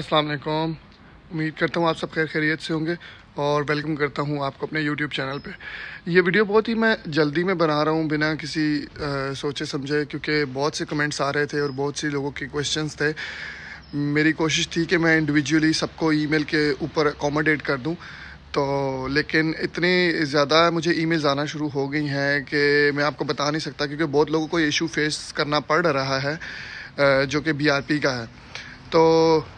अस्सलाम वालेकुम उम्मीद करता हूँ आप सब खैर खैरियत से होंगे और वेलकम करता हूँ आपको अपने यूट्यूब चैनल पे ये वीडियो बहुत ही मैं जल्दी में बना रहा हूँ बिना किसी आ, सोचे समझे क्योंकि बहुत से कमेंट्स आ रहे थे और बहुत से लोगों के क्वेश्चंस थे मेरी कोशिश थी कि मैं इंडिविजुअली सबको ईमेल के ऊपर अकोमोडेट कर दूँ तो लेकिन इतनी ज़्यादा मुझे ईमेल्स आना शुरू हो गई हैं कि मैं आपको बता नहीं सकता क्योंकि बहुत लोगों को इशू फेस करना पड़ रहा है जो कि पी का है तो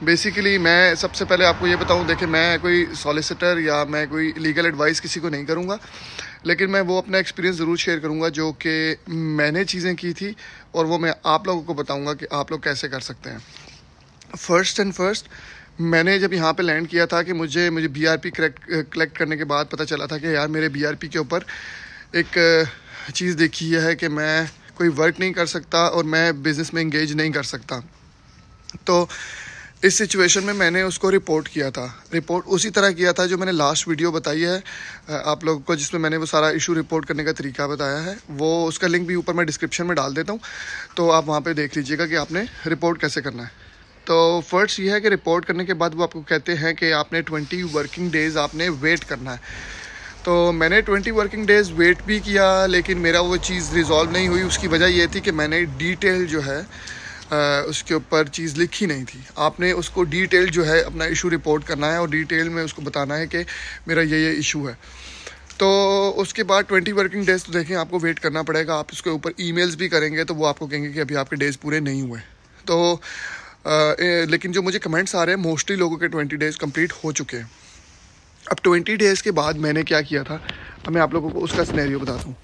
बेसिकली मैं सबसे पहले आपको ये बताऊं देखिए मैं कोई सॉलिसिटर या मैं कोई लीगल एडवाइस किसी को नहीं करूँगा लेकिन मैं वो अपना एक्सपीरियंस ज़रूर शेयर करूँगा जो कि मैंने चीज़ें की थी और वो मैं आप लोगों को बताऊँगा कि आप लोग कैसे कर सकते हैं फ़र्स्ट एंड फर्स्ट मैंने जब यहाँ पे लैंड किया था कि मुझे मुझे बीआरपी कलेक्ट करने के बाद पता चला था कि यार मेरे बी के ऊपर एक चीज़ देखी है कि मैं कोई वर्क नहीं कर सकता और मैं बिज़नेस में इंगेज नहीं कर सकता तो इस सिचुएशन में मैंने उसको रिपोर्ट किया था रिपोर्ट उसी तरह किया था जो मैंने लास्ट वीडियो बताई है आप लोगों को जिसमें मैंने वो सारा इशू रिपोर्ट करने का तरीका बताया है वो उसका लिंक भी ऊपर मैं डिस्क्रिप्शन में डाल देता हूँ तो आप वहाँ पे देख लीजिएगा कि आपने रिपोर्ट कैसे करना है तो फर्स्ट ये है कि रिपोर्ट करने के बाद वो आपको कहते हैं कि आपने ट्वेंटी वर्किंग डेज़ आपने वेट करना है तो मैंने ट्वेंटी वर्किंग डेज़ वेट भी किया लेकिन मेरा वो चीज़ रिज़ॉल्व नहीं हुई उसकी वजह ये थी कि मैंने डिटेल जो है उसके ऊपर चीज़ लिखी नहीं थी आपने उसको डिटेल जो है अपना इशू रिपोर्ट करना है और डिटेल में उसको बताना है कि मेरा ये ये इशू है तो उसके बाद ट्वेंटी वर्किंग डेज़ तो देखें आपको वेट करना पड़ेगा आप उसके ऊपर ई भी करेंगे तो वो आपको कहेंगे कि अभी आपके डेज़ पूरे नहीं हुए तो आ, लेकिन जो मुझे कमेंट्स आ रहे हैं मोस्टली लोगों के ट्वेंटी डेज़ कम्प्लीट हो चुके हैं अब ट्वेंटी डेज़ के बाद मैंने क्या किया था अब मैं आप लोगों को उसका स्नैरियो बताता हूँ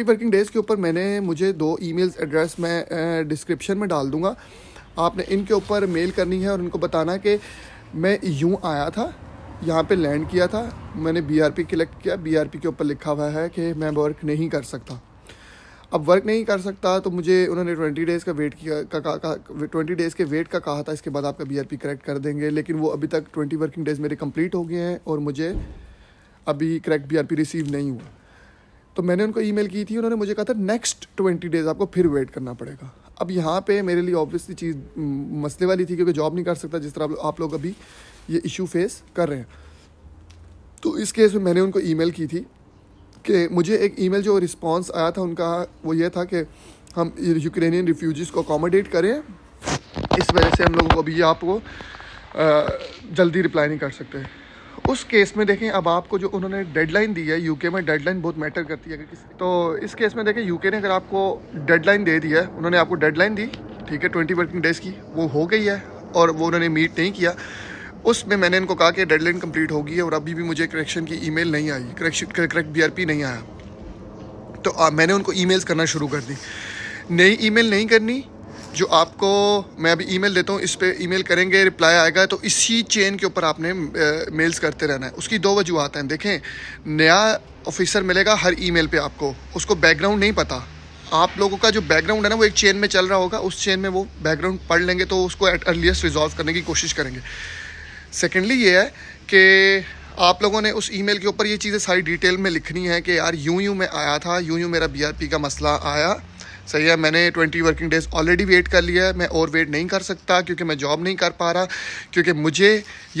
थ्री वर्किंग डेज़ के ऊपर मैंने मुझे दो ईमेल्स एड्रेस मैं डिस्क्रिप्शन में डाल दूँगा आपने इनके ऊपर मेल करनी है और उनको बताना कि मैं यूँ आया था यहाँ पे लैंड किया था मैंने बीआरपी कलेक्ट किया बीआरपी के ऊपर लिखा हुआ है कि मैं वर्क नहीं कर सकता अब वर्क नहीं कर सकता तो मुझे उन्होंने ट्वेंटी डेज़ का वेट किया का ट्वेंटी डेज़ के वेट का कहा था इसके बाद आपका बीआरपी करेक्ट कर देंगे लेकिन वो अभी तक ट्वेंटी वर्किंग डेज़ मेरे कंप्लीट हो गए हैं और मुझे अभी करेक्ट बी रिसीव नहीं हुआ तो मैंने उनको ईमेल की थी उन्होंने मुझे कहा था नेक्स्ट ट्वेंटी डेज़ आपको फिर वेट करना पड़ेगा अब यहाँ पे मेरे लिए ऑब्वियसली चीज़ मसले वाली थी क्योंकि जॉब नहीं कर सकता जिस तरह आप लोग अभी ये इशू फेस कर रहे हैं तो इस केस में मैंने उनको ईमेल की थी कि मुझे एक ईमेल जो रिस्पांस आया था उनका वो ये था कि हम यूक्रेनियन रिफ्यूजीज़ को अकोमोडेट करें इस वजह से हम लोगों को अभी आपको जल्दी रिप्लाई नहीं कर सकते उस केस में देखें अब आपको जो उन्होंने डेडलाइन दी है यूके में डेडलाइन बहुत मैटर करती है अगर किसी तो इस केस में देखें यूके ने अगर आपको डेडलाइन दे दिया है उन्होंने आपको डेडलाइन दी ठीक है ट्वेंटी वर्किंग डेज़ की वो हो गई है और वो उन्होंने मीट नहीं किया उसमें मैंने इनको कहा कि डेडलाइन कंप्लीट होगी है और अभी भी मुझे करेक्शन की ईमेल नहीं आई करेक्शन करेक्ट बी नहीं आया तो आ, मैंने उनको ईमेल्स करना शुरू कर दी नई ईमेल नहीं करनी जो आपको मैं अभी ईमेल देता हूँ इस पर ईमेल करेंगे रिप्लाई आएगा तो इसी चेन के ऊपर आपने मेल्स करते रहना है उसकी दो वजूहत हैं देखें नया ऑफिसर मिलेगा हर ईमेल पे आपको उसको बैकग्राउंड नहीं पता आप लोगों का जो बैकग्राउंड है ना वो एक चेन में चल रहा होगा उस चेन में वो बैकग्राउंड पढ़ लेंगे तो उसको एट अर्लीस्ट रिजॉल्व करने की कोशिश करेंगे सेकेंडली ये है कि आप लोगों ने उस ईमेल के ऊपर ये चीज़ें सारी डिटेल में लिखनी है कि यार यूं यूं मैं आया था यूं यूं मेरा बीआरपी का मसला आया सही है मैंने twenty working days already wait कर लिया है मैं और वेट नहीं कर सकता क्योंकि मैं जॉब नहीं कर पा रहा क्योंकि मुझे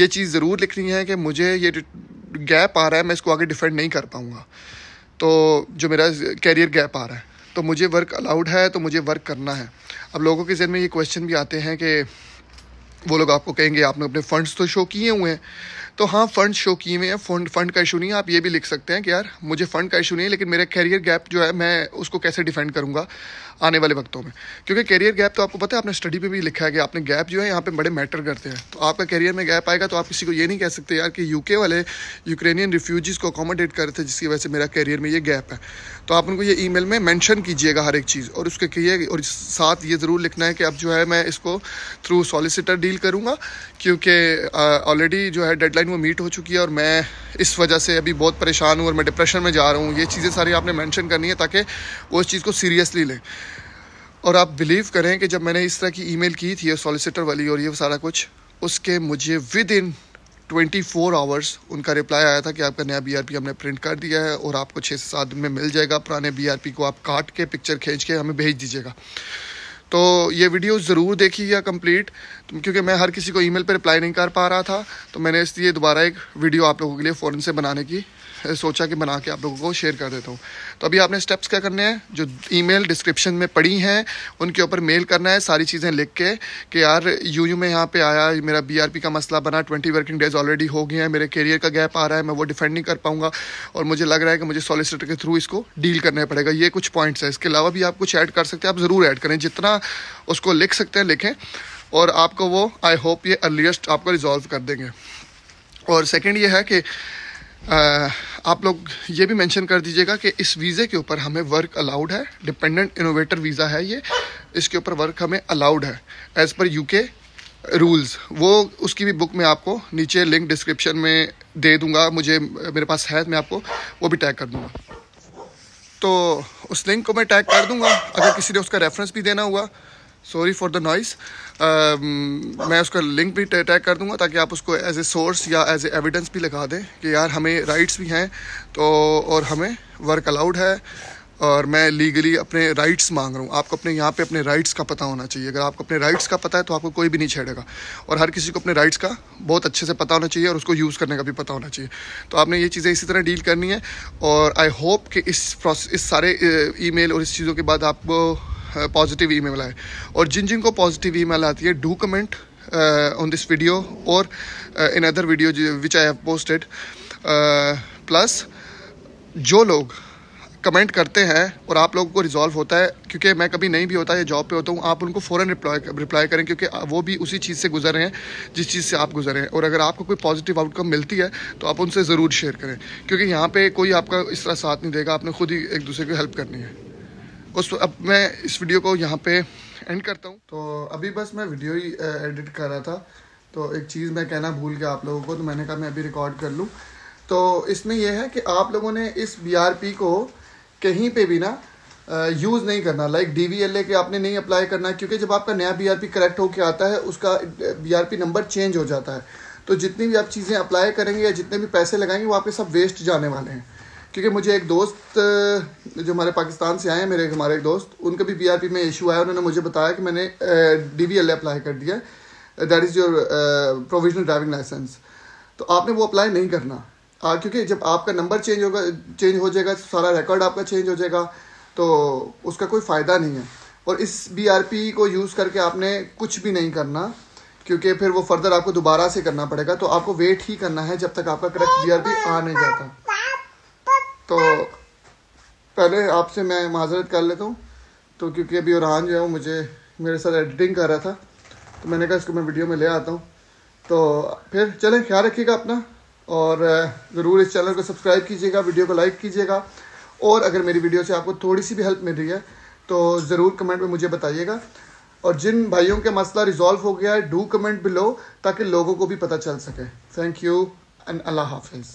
ये चीज़ ज़रूर लिखनी है कि मुझे ये गैप आ रहा है मैं इसको आगे डिफेंड नहीं कर पाऊँगा तो जो मेरा कैरियर गैप आ रहा है तो मुझे वर्क अलाउड है तो मुझे वर्क करना है अब लोगों के जहन में ये क्वेश्चन भी आते हैं कि वो लोग आपको कहेंगे आपने अपने फ़ंड्स तो शो किए हुए हैं तो हाँ फंड शो किए हुए हैं फंड फंड का इशू नहीं है आप ये भी लिख सकते हैं कि यार मुझे फंड का इशू नहीं है लेकिन मेरा कैरियर गैप जो है मैं उसको कैसे डिफेंड करूँगा आने वाले वक्तों में क्योंकि कैरियर गैप तो आपको पता है आपने स्टडी पे भी लिखा है कि आपने गैप जो है यहाँ पे बड़े मैटर करते हैं तो आपका कैरियर में गैप आएगा तो आप किसी को ये नहीं कह सकते यार कि यूके वाले यूक्रेनियन रिफ्यूजीज़ को अकोमोडेट कर रहे थे जिसकी वजह से मेरा कैरियर में ये गैप है तो आप उनको ये ई में मैंशन कीजिएगा हर एक चीज़ और उसके कहिए और साथ ये ज़रूर लिखना है कि अब जो है मैं इसको थ्रू सॉलिसिटर डील करूँगा क्योंकि ऑलरेडी जो है डेडलाइन वो मीट हो चुकी है और मैं इस वजह से अभी बहुत परेशान हूँ और मैं डिप्रेशन में जा रहा हूँ ये चीज़ें सारी आपने मेंशन करनी है ताकि वो इस चीज़ को सीरियसली लें और आप बिलीव करें कि जब मैंने इस तरह की ईमेल की थी सॉलिसिटर वाली और ये सारा कुछ उसके मुझे within twenty four hours उनका रिप्लाई आया था कि आपका नया बीआरपी हमने प्रिंट कर दिया है और आपको छः से सात दिन में मिल जाएगा पुराने बीआरपी को आप काट के पिक्चर खींच के हमें भेज दीजिएगा तो ये वीडियो ज़रूर देखिएगा कंप्लीट क्योंकि मैं हर किसी को ईमेल पर रिप्लाई नहीं कर पा रहा था तो मैंने इसलिए दोबारा एक वीडियो आप लोगों के लिए फ़ौरन से बनाने की सोचा कि बना के आप लोगों को शेयर कर देता हूँ तो अभी आपने स्टेप्स क्या करने हैं जो ईमेल डिस्क्रिप्शन में पड़ी हैं उनके ऊपर मेल करना है सारी चीज़ें लिख के कि यार यू यू में यहाँ पे आया मेरा बीआरपी का मसला बना ट्वेंटी वर्किंग डेज ऑलरेडी हो गए हैं मेरे करियर का गैप आ रहा है मैं वो डिफेंड नहीं कर पाऊँगा और मुझे लग रहा है कि मुझे सॉलिसिटर के थ्रू इसको डील करना पड़ेगा ये कुछ पॉइंट्स हैं इसके अलावा भी आप कुछ ऐड कर सकते हैं आप ज़रूर ऐड करें जितना उसको लिख सकते हैं लिखें और आपको वो आई होप ये अर्लीस्ट आपको रिजॉल्व कर देंगे और सेकेंड ये है कि आ, आप लोग ये भी मेंशन कर दीजिएगा कि इस वीज़े के ऊपर हमें वर्क अलाउड है डिपेंडेंट इनोवेटर वीज़ा है ये इसके ऊपर वर्क हमें अलाउड है एज़ पर यूके रूल्स वो उसकी भी बुक में आपको नीचे लिंक डिस्क्रिप्शन में दे दूंगा मुझे मेरे पास है मैं आपको वो भी टैग कर दूंगा तो उस लिंक को मैं टैग कर दूंगा अगर किसी ने उसका रेफरेंस भी देना हुआ सॉरी फॉर द नॉइस मैं उसका लिंक भी टैग कर दूंगा ताकि आप उसको एज ए सोर्स या एज ए एविडेंस भी लगा दें कि यार हमें राइट्स भी हैं तो और हमें वर्क अलाउड है और मैं लीगली अपने राइट्स मांग रहा हूँ आपको अपने यहाँ पे अपने राइट्स का पता होना चाहिए अगर आपको अपने राइट्स का पता है तो आपको कोई भी नहीं छेड़ेगा और हर किसी को अपने राइट्स का बहुत अच्छे से पता होना चाहिए और उसको यूज़ करने का भी पता होना चाहिए तो आपने ये चीज़ें इसी तरह डील करनी है और आई होप कि इस प्रोसेस इस सारे ई और इस चीज़ों के बाद आपको पॉजिटिव ई आए और जिन जिन को पॉजिटिव ई आती है do comment on this video और in other video which I have posted plus जो लोग कमेंट करते हैं और आप लोगों को रिजॉल्व होता है क्योंकि मैं कभी नहीं भी होता है जॉब पे होता हूँ आप उनको फ़ौरन रिप्लाई रिप्लाई करें क्योंकि वो भी उसी चीज़ से गुजर रहे हैं जिस चीज़ से आप गुजर रहे हैं और अगर आपको कोई पॉजिटिव आउटकम मिलती है तो आप उनसे ज़रूर शेयर करें क्योंकि यहाँ पर कोई आपका इस तरह साथ नहीं देगा आपने खुद ही एक दूसरे को हेल्प करनी है उस अब मैं इस वीडियो को यहाँ पर एंड करता हूँ तो अभी बस मैं वीडियो ही एडिट कर रहा था तो एक चीज़ मैं कहना भूल गया आप लोगों को तो मैंने कहा मैं अभी रिकॉर्ड कर लूँ तो इसमें यह है कि आप लोगों ने इस बी को कहीं पे भी ना यूज़ नहीं करना like D V L A के आपने नहीं अप्लाई करना क्योंकि जब आपका नया बी आर पी करेक्ट होकर आता है उसका B R P number change हो जाता है तो जितनी भी आप चीज़ें अप्लाई करेंगे या जितने भी पैसे लगाएंगे वो आपके सब वेस्ट जाने वाले हैं क्योंकि मुझे एक दोस्त जो हमारे पाकिस्तान से आए हैं मेरे हमारे एक दोस्त उनका भी बी में इशू आया उन्होंने मुझे बताया कि मैंने D V L A apply कर दिया that is your provisional driving licence तो आपने वो अप्लाई नहीं करना हाँ क्योंकि जब आपका नंबर चेंज होगा चेंज हो जाएगा सारा रिकॉर्ड आपका चेंज हो जाएगा तो उसका कोई फ़ायदा नहीं है और इस बी को यूज़ करके आपने कुछ भी नहीं करना क्योंकि फिर वो फर्दर आपको दोबारा से करना पड़ेगा तो आपको वेट ही करना है जब तक आपका करेक्ट बी आर आ नहीं जाता तो पहले आपसे मैं माजरत कर लेता हूँ तो क्योंकि अभी औरहान जो है वो मुझे मेरे साथ एडिटिंग कर रहा था तो मैंने कहा इसको मैं वीडियो में ले आता हूँ तो फिर चलें ख्याल रखिएगा अपना और ज़रूर इस चैनल को सब्सक्राइब कीजिएगा वीडियो को लाइक कीजिएगा और अगर मेरी वीडियो से आपको थोड़ी सी भी हेल्प मिल रही है तो ज़रूर कमेंट में मुझे बताइएगा और जिन भाइयों के मसला रिजॉल्व हो गया है डू कमेंट बिलो ताकि लोगों को भी पता चल सके थैंक यू एंड अल्लाह हाफिज़